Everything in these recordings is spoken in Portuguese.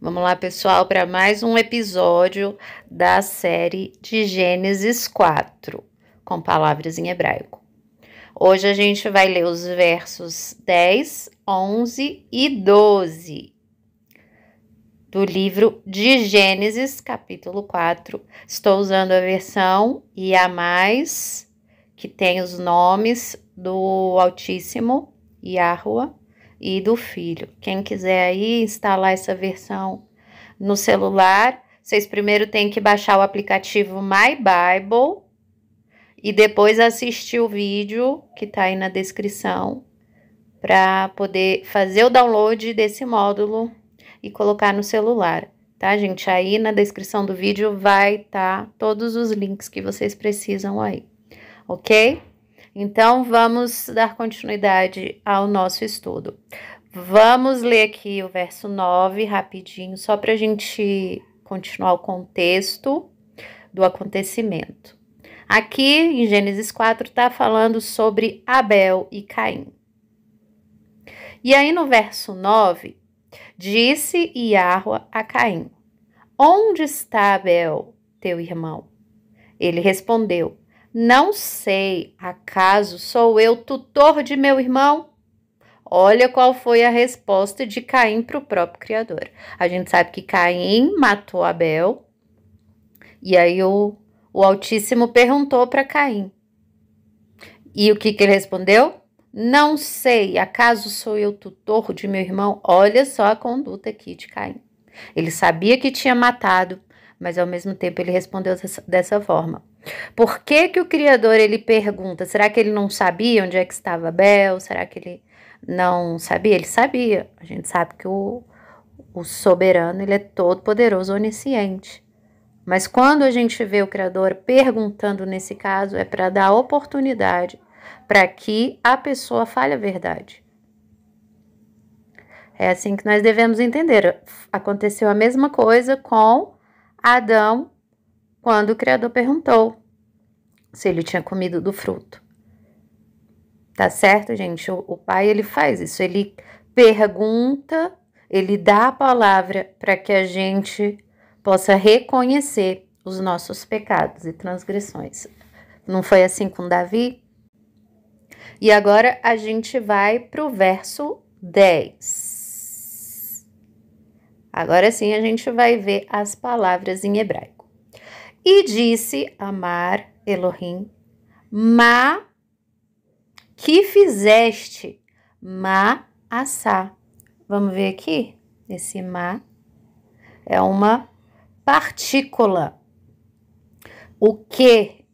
Vamos lá, pessoal, para mais um episódio da série de Gênesis 4, com palavras em hebraico. Hoje a gente vai ler os versos 10, 11 e 12 do livro de Gênesis, capítulo 4. Estou usando a versão e a mais que tem os nomes do Altíssimo, Yahua, e do filho. Quem quiser aí instalar essa versão no celular, vocês primeiro têm que baixar o aplicativo My Bible e depois assistir o vídeo que está aí na descrição para poder fazer o download desse módulo e colocar no celular, tá, gente? Aí na descrição do vídeo vai estar tá todos os links que vocês precisam aí, ok? Então, vamos dar continuidade ao nosso estudo. Vamos ler aqui o verso 9 rapidinho, só para a gente continuar o contexto do acontecimento. Aqui em Gênesis 4 está falando sobre Abel e Caim. E aí no verso 9, disse Iarua a Caim: Onde está Abel, teu irmão? Ele respondeu: não sei, acaso sou eu tutor de meu irmão? Olha qual foi a resposta de Caim para o próprio Criador. A gente sabe que Caim matou Abel, e aí o, o Altíssimo perguntou para Caim. E o que, que ele respondeu? Não sei, acaso sou eu tutor de meu irmão? Olha só a conduta aqui de Caim. Ele sabia que tinha matado, mas ao mesmo tempo ele respondeu dessa, dessa forma. Por que, que o Criador ele pergunta? Será que ele não sabia onde é que estava Bel Será que ele não sabia? Ele sabia. A gente sabe que o, o soberano ele é todo poderoso, onisciente. Mas quando a gente vê o Criador perguntando nesse caso, é para dar oportunidade para que a pessoa fale a verdade. É assim que nós devemos entender. Aconteceu a mesma coisa com Adão quando o Criador perguntou: se ele tinha comido do fruto. Tá certo, gente? O, o pai ele faz isso, ele pergunta, ele dá a palavra para que a gente possa reconhecer os nossos pecados e transgressões. Não foi assim com Davi? E agora a gente vai para o verso 10. Agora sim a gente vai ver as palavras em hebraico. E disse Amar Elohim, ma que fizeste, ma assá. Vamos ver aqui? Esse ma é uma partícula. O que,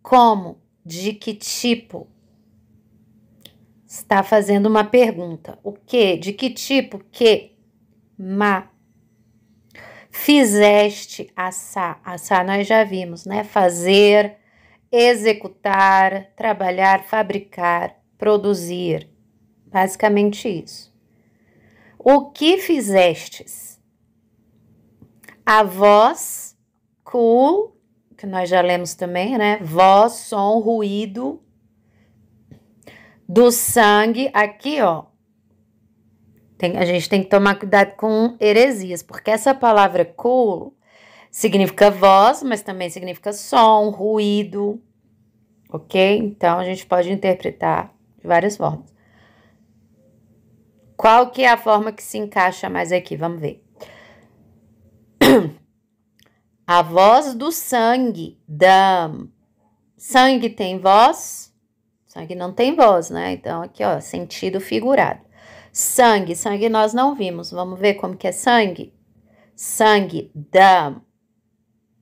como, de que tipo? Está fazendo uma pergunta. O que, de que tipo, que, ma fizeste assar. Assar nós já vimos, né? Fazer, executar, trabalhar, fabricar, produzir. Basicamente isso. O que fizestes? A voz, cu, que nós já lemos também, né? Voz, som, ruído do sangue. Aqui, ó, tem, a gente tem que tomar cuidado com heresias, porque essa palavra cool significa voz, mas também significa som, ruído, ok? Então a gente pode interpretar de várias formas. Qual que é a forma que se encaixa mais aqui? Vamos ver. A voz do sangue, da sangue tem voz, sangue não tem voz, né? Então aqui ó, sentido figurado. Sangue, sangue nós não vimos. Vamos ver como que é sangue? Sangue, dam.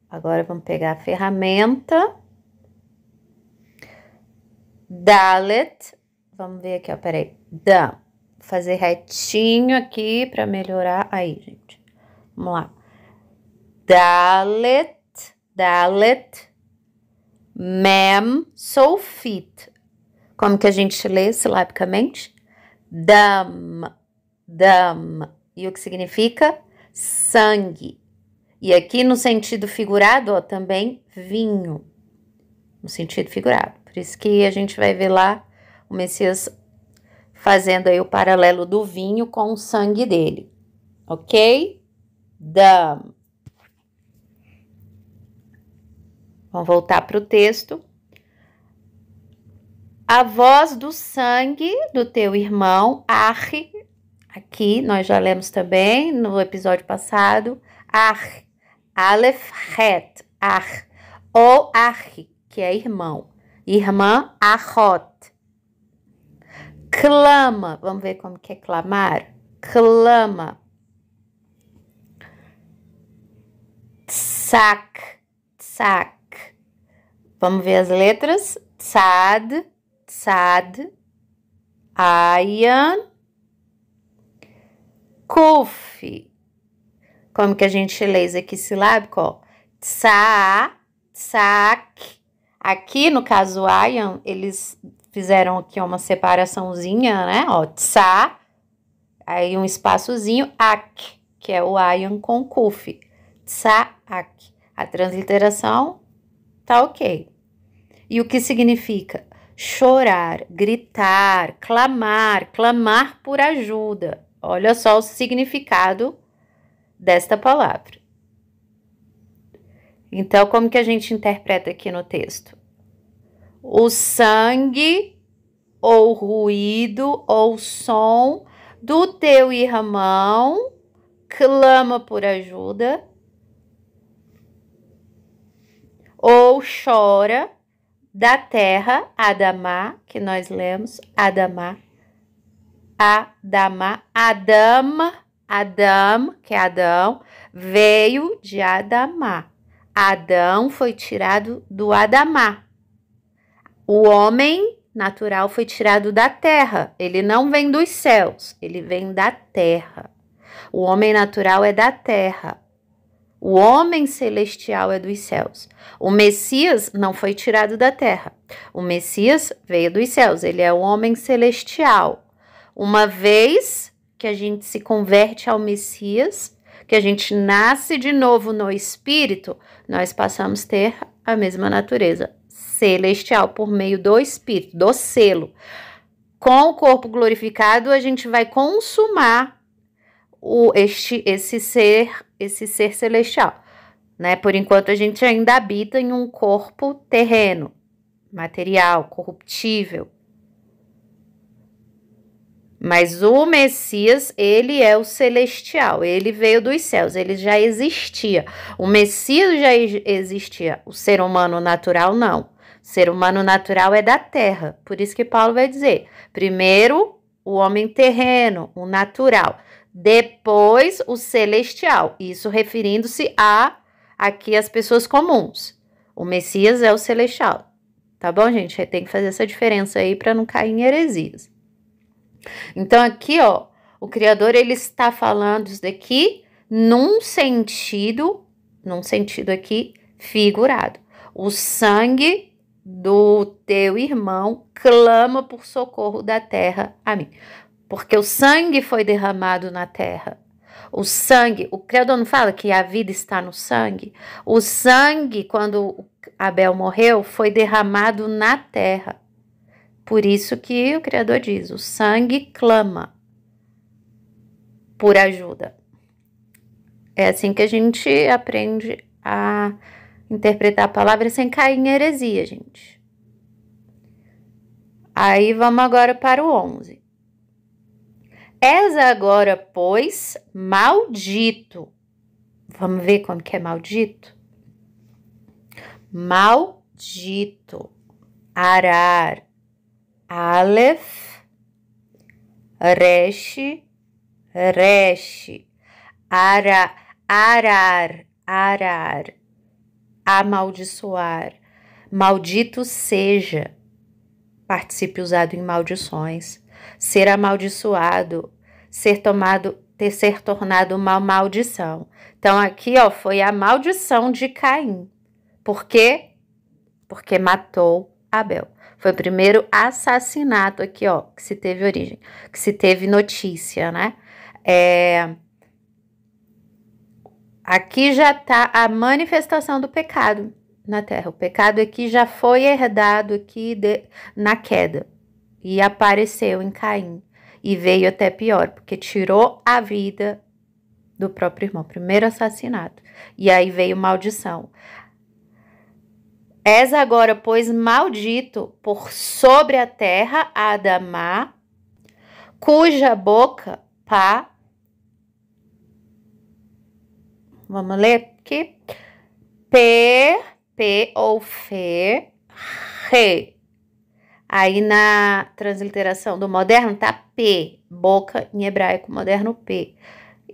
Agora vamos pegar a ferramenta. Dalet. Vamos ver aqui, ó, peraí. Dam. fazer retinho aqui para melhorar. Aí, gente. Vamos lá. Dalet, Dalet, Mem, Solfit. Como que a gente lê silabicamente? Dam, dam. E o que significa? Sangue. E aqui no sentido figurado, ó, também vinho. No sentido figurado. Por isso que a gente vai ver lá o Messias fazendo aí o paralelo do vinho com o sangue dele. Ok? Dam. Vamos voltar para o texto. A voz do sangue do teu irmão, ar, aqui nós já lemos também no episódio passado, ar, alef het, ar, ou ar, que é irmão, irmã Arhot. Clama, vamos ver como que é clamar? Clama. Tsak, tsak. Vamos ver as letras? Tsad, Sad, Ayan, Kuf. Como que a gente lê isso aqui silábico? Ó. Tsa, Aqui, no caso, Ayan, eles fizeram aqui uma separaçãozinha, né? Ó, sa, aí um espaçozinho, ak, que é o Ayan com kuf. Tsa, ak. A transliteração tá ok. E o que significa? chorar, gritar, clamar, clamar por ajuda. Olha só o significado desta palavra. Então, como que a gente interpreta aqui no texto? O sangue ou ruído ou som do teu irmão clama por ajuda ou chora da terra, Adamá, que nós lemos, Adamá, Adama, Adam, Adam, que é Adão, veio de Adamá. Adão foi tirado do Adamá. O homem natural foi tirado da terra. Ele não vem dos céus, ele vem da terra. O homem natural é da terra. O homem celestial é dos céus. O Messias não foi tirado da terra. O Messias veio dos céus. Ele é o homem celestial. Uma vez que a gente se converte ao Messias, que a gente nasce de novo no Espírito, nós passamos a ter a mesma natureza celestial por meio do Espírito, do selo. Com o corpo glorificado, a gente vai consumar o, este, esse ser esse ser celestial. Né? Por enquanto, a gente ainda habita em um corpo terreno, material, corruptível. Mas o Messias, ele é o celestial, ele veio dos céus, ele já existia. O Messias já existia, o ser humano natural não. O ser humano natural é da terra. Por isso que Paulo vai dizer: primeiro o homem terreno, o natural. Depois o celestial, isso referindo-se a aqui as pessoas comuns. O Messias é o celestial. Tá bom, gente? Tem que fazer essa diferença aí para não cair em heresias. Então aqui, ó, o criador ele está falando isso daqui num sentido, num sentido aqui figurado. O sangue do teu irmão clama por socorro da terra a mim porque o sangue foi derramado na terra. O sangue, o Criador não fala que a vida está no sangue? O sangue, quando Abel morreu, foi derramado na terra. Por isso que o Criador diz: o sangue clama por ajuda. É assim que a gente aprende a interpretar a palavra sem cair em heresia, gente. Aí vamos agora para o 11. És agora, pois, maldito. Vamos ver como que é maldito? Maldito. Arar. Aleph. Resh. Resh. Ara, arar. Arar. Amaldiçoar. Maldito seja. Participe usado em maldições ser amaldiçoado, ser tomado, ter ser tornado uma maldição. Então aqui, ó, foi a maldição de Caim. Por quê? Porque matou Abel. Foi o primeiro assassinato aqui, ó, que se teve origem, que se teve notícia, né? É... Aqui já tá a manifestação do pecado na terra. O pecado aqui já foi herdado aqui de... na queda e apareceu em Caim. E veio até pior, porque tirou a vida do próprio irmão. Primeiro assassinato. E aí veio maldição. És agora, pois, maldito por sobre a terra, Adamá, cuja boca, pá. Vamos ler aqui. P, P ou Fe, Re. Aí na transliteração do moderno tá P, boca em hebraico moderno P.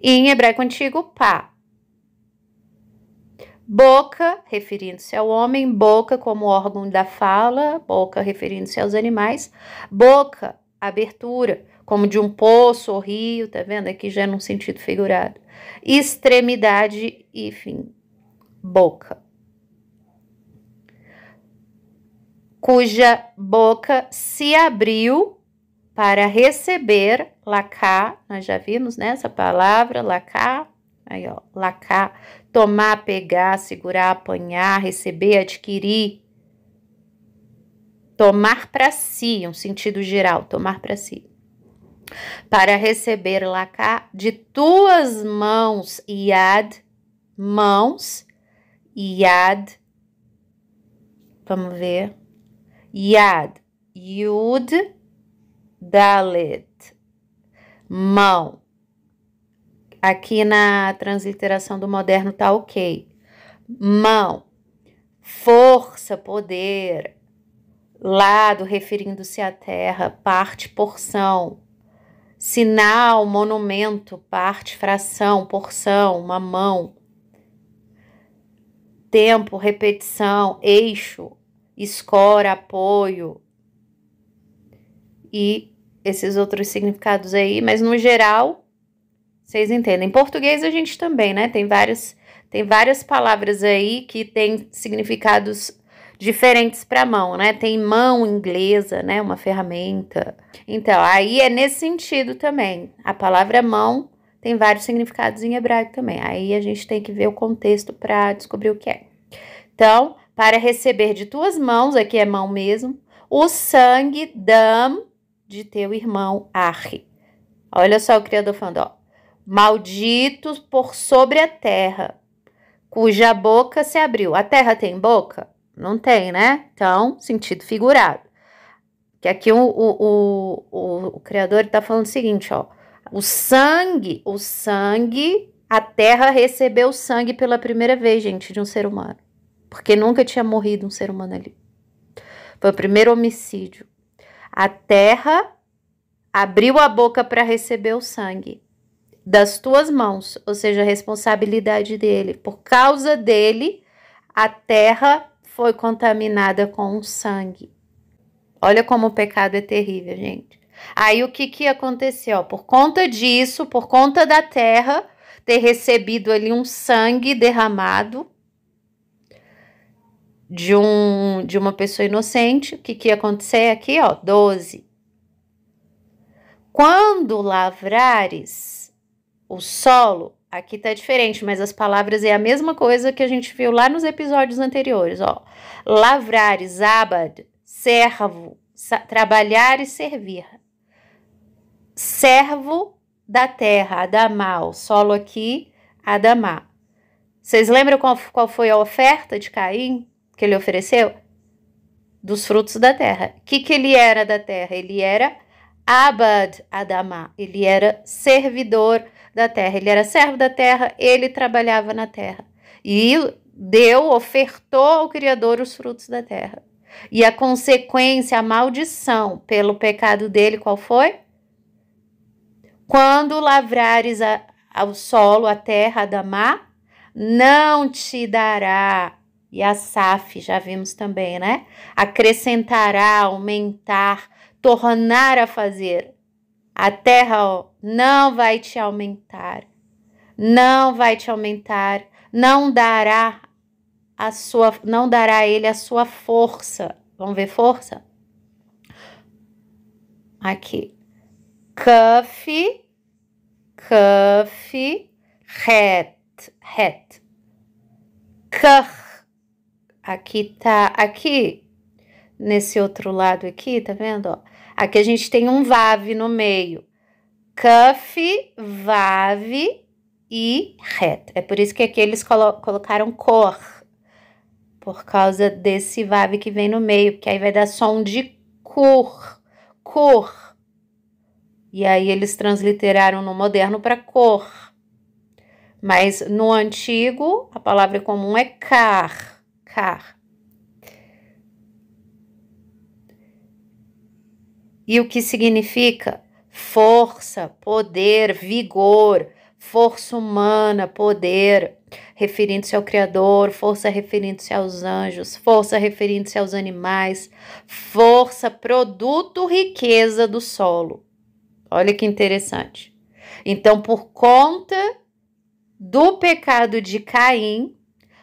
E em hebraico antigo, pá. Boca, referindo-se ao homem, boca como órgão da fala, boca referindo-se aos animais, boca, abertura, como de um poço ou rio, tá vendo? Aqui já é num sentido figurado. Extremidade, enfim, boca. cuja boca se abriu para receber lacá, nós já vimos né, palavra, lacá, aí ó, lacá, tomar, pegar, segurar, apanhar, receber, adquirir, tomar para si, um sentido geral, tomar para si. Para receber lacá de tuas mãos, Iad, mãos, Iad, vamos ver, Yad, Yud, Dalet, mão. Aqui na transliteração do moderno tá ok. Mão, força, poder, lado, referindo-se à terra, parte, porção, sinal, monumento, parte, fração, porção, uma mão, tempo, repetição, eixo, escora, apoio e esses outros significados aí, mas no geral vocês entendem. Em português a gente também, né? Tem várias tem várias palavras aí que têm significados diferentes para mão, né? Tem mão inglesa, né? Uma ferramenta. Então, aí é nesse sentido também. A palavra mão tem vários significados em hebraico também. Aí a gente tem que ver o contexto para descobrir o que é. Então, para receber de tuas mãos, aqui é mão mesmo, o sangue dam de teu irmão Arre. Olha só o Criador falando, ó. Malditos por sobre a terra, cuja boca se abriu. A terra tem boca? Não tem, né? Então, sentido figurado. Que aqui o, o, o, o Criador está falando o seguinte, ó. O sangue, o sangue, a terra recebeu sangue pela primeira vez, gente, de um ser humano porque nunca tinha morrido um ser humano ali. Foi o primeiro homicídio. A terra abriu a boca para receber o sangue das tuas mãos, ou seja, a responsabilidade dele. Por causa dele, a terra foi contaminada com o sangue. Olha como o pecado é terrível, gente. Aí o que que aconteceu? Por conta disso, por conta da terra ter recebido ali um sangue derramado, de, um, de uma pessoa inocente, o que, que ia acontecer aqui, ó, 12. Quando lavrares o solo, aqui tá diferente, mas as palavras é a mesma coisa que a gente viu lá nos episódios anteriores, ó. Lavrares, abad, servo, trabalhar e servir. Servo da terra, Adamá, o solo aqui, Adamá. Vocês lembram qual, qual foi a oferta de Caim? que ele ofereceu? Dos frutos da terra. O que, que ele era da terra? Ele era Abad Adama, ele era servidor da terra, ele era servo da terra, ele trabalhava na terra. E deu, ofertou ao Criador os frutos da terra. E a consequência, a maldição pelo pecado dele, qual foi? Quando lavrares a, ao solo a terra da má, não te dará e a SAF, já vimos também, né? Acrescentará, aumentar, tornar a fazer. A terra ó, não vai te aumentar, não vai te aumentar, não dará a sua, não dará a ele a sua força. Vamos ver força? Aqui. Kaf, kaf, het, het. Kaf. Aqui tá, aqui, nesse outro lado aqui, tá vendo? Ó, aqui a gente tem um vave no meio. Cuff, vave e reta. É por isso que aqui eles colo colocaram cor. Por causa desse vave que vem no meio, porque aí vai dar som de cor. Cor. E aí eles transliteraram no moderno para cor. Mas no antigo, a palavra comum é car. E o que significa? Força, poder, vigor, força humana, poder, referindo-se ao Criador, força referindo-se aos anjos, força referindo-se aos animais, força, produto, riqueza do solo. Olha que interessante. Então, por conta do pecado de Caim,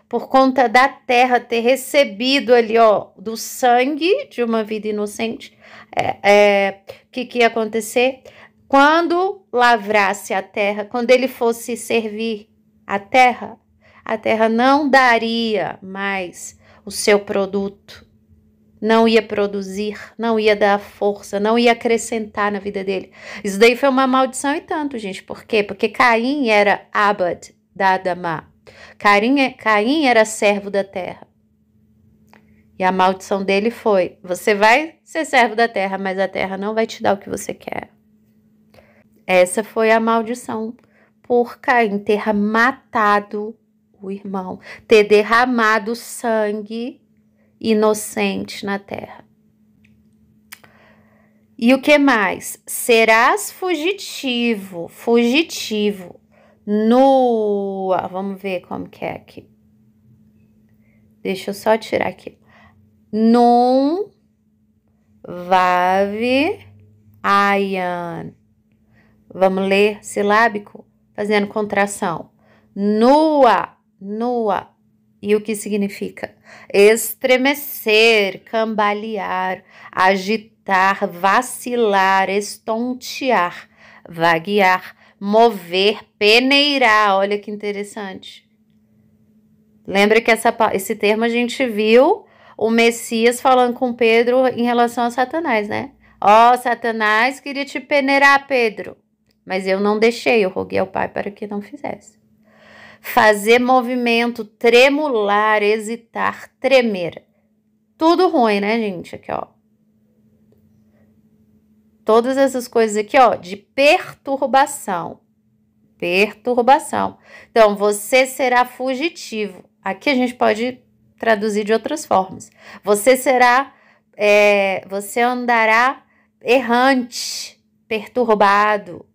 por conta da terra ter recebido ali, ó, do sangue de uma vida inocente, é, é, que, que ia acontecer? Quando lavrasse a terra, quando ele fosse servir a terra, a terra não daria mais o seu produto, não ia produzir, não ia dar força, não ia acrescentar na vida dele. Isso daí foi uma maldição e tanto, gente. Por quê? Porque Caim era Abad da Adama, é, Caim era servo da terra. E a maldição dele foi: você vai ser servo da terra, mas a terra não vai te dar o que você quer. Essa foi a maldição por Caim ter matado o irmão, ter derramado sangue inocente na terra. E o que mais? Serás fugitivo, fugitivo nua. Vamos ver como que é aqui. Deixa eu só tirar aqui. Num vave ayan. Vamos ler silábico fazendo contração. Nua, nua. E o que significa? Estremecer, cambalear, agitar, vacilar, estontear, vaguear, mover, peneirar. Olha que interessante. Lembra que essa, esse termo a gente viu o Messias falando com Pedro em relação a Satanás, né? Ó, oh, Satanás queria te peneirar, Pedro. Mas eu não deixei, eu roguei ao Pai para que não fizesse. Fazer movimento, tremular, hesitar, tremer. Tudo ruim, né, gente? Aqui, ó todas essas coisas aqui, ó, de perturbação. Perturbação. Então, você será fugitivo. Aqui a gente pode traduzir de outras formas. Você será, é, você andará errante, perturbado.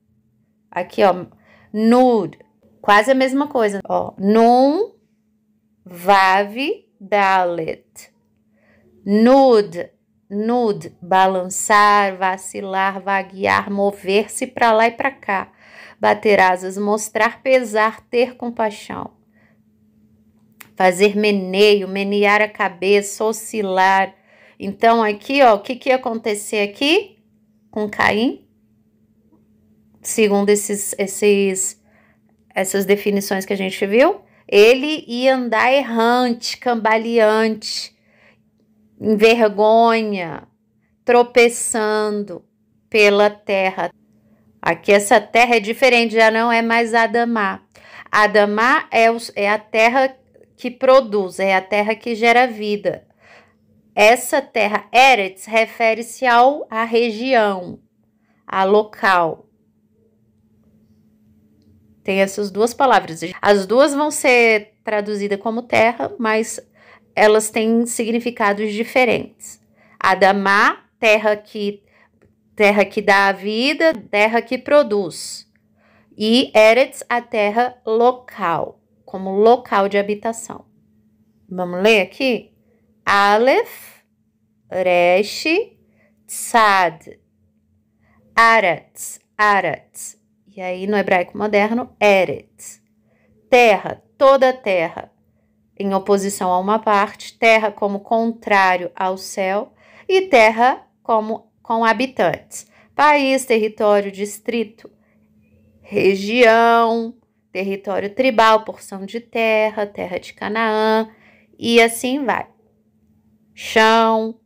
Aqui, ó, nude. Quase a mesma coisa, ó. Num, vav, dalet. Nude Nude, balançar, vacilar, vaguear, mover-se para lá e para cá. Bater asas, mostrar pesar, ter compaixão. Fazer meneio, menear a cabeça, oscilar. Então, aqui, ó, o que, que ia acontecer aqui com Caim? Segundo esses, esses, essas definições que a gente viu, ele ia andar errante, cambaleante vergonha, tropeçando pela terra. Aqui essa terra é diferente, já não é mais Adamá. Adamá é, o, é a terra que produz, é a terra que gera vida. Essa terra, Eretz, refere-se ao à região, a local. Tem essas duas palavras. As duas vão ser traduzidas como terra, mas elas têm significados diferentes. Adamá, terra que terra que dá a vida, terra que produz. E Eretz, a terra local, como local de habitação. Vamos ler aqui? Aleph, Resh, Tzad. Aratz, Aratz. E aí no hebraico moderno, Eretz. Terra, toda terra em oposição a uma parte, terra como contrário ao céu e terra como com habitantes, país, território, distrito, região, território tribal, porção de terra, terra de Canaã e assim vai. Chão,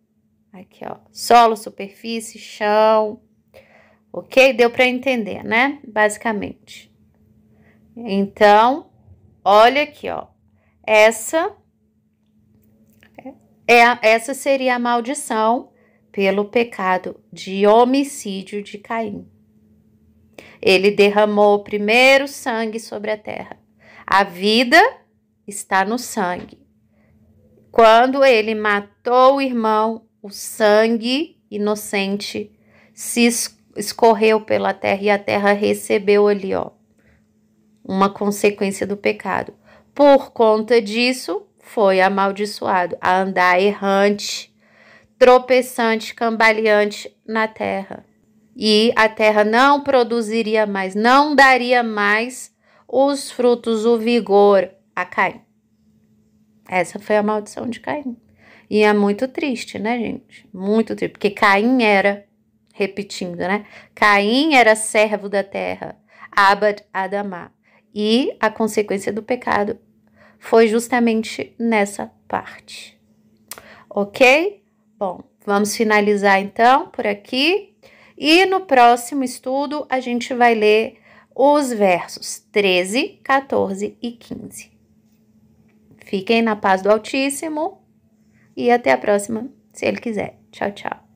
aqui ó, solo, superfície, chão. OK? Deu para entender, né? Basicamente. Então, olha aqui, ó. Essa é, é essa seria a maldição pelo pecado de homicídio de Caim. Ele derramou o primeiro sangue sobre a terra. A vida está no sangue. Quando ele matou o irmão, o sangue inocente se escorreu pela terra e a terra recebeu ali, ó, uma consequência do pecado. Por conta disso, foi amaldiçoado a andar errante, tropeçante, cambaleante na terra. E a terra não produziria mais, não daria mais os frutos, o vigor a Caim. Essa foi a maldição de Caim. E é muito triste, né, gente? Muito triste, porque Caim era, repetindo, né? Caim era servo da terra, Abad Adamá. E a consequência do pecado foi justamente nessa parte. Ok? Bom, vamos finalizar então por aqui. E no próximo estudo a gente vai ler os versos 13, 14 e 15. Fiquem na paz do Altíssimo e até a próxima, se ele quiser. Tchau, tchau.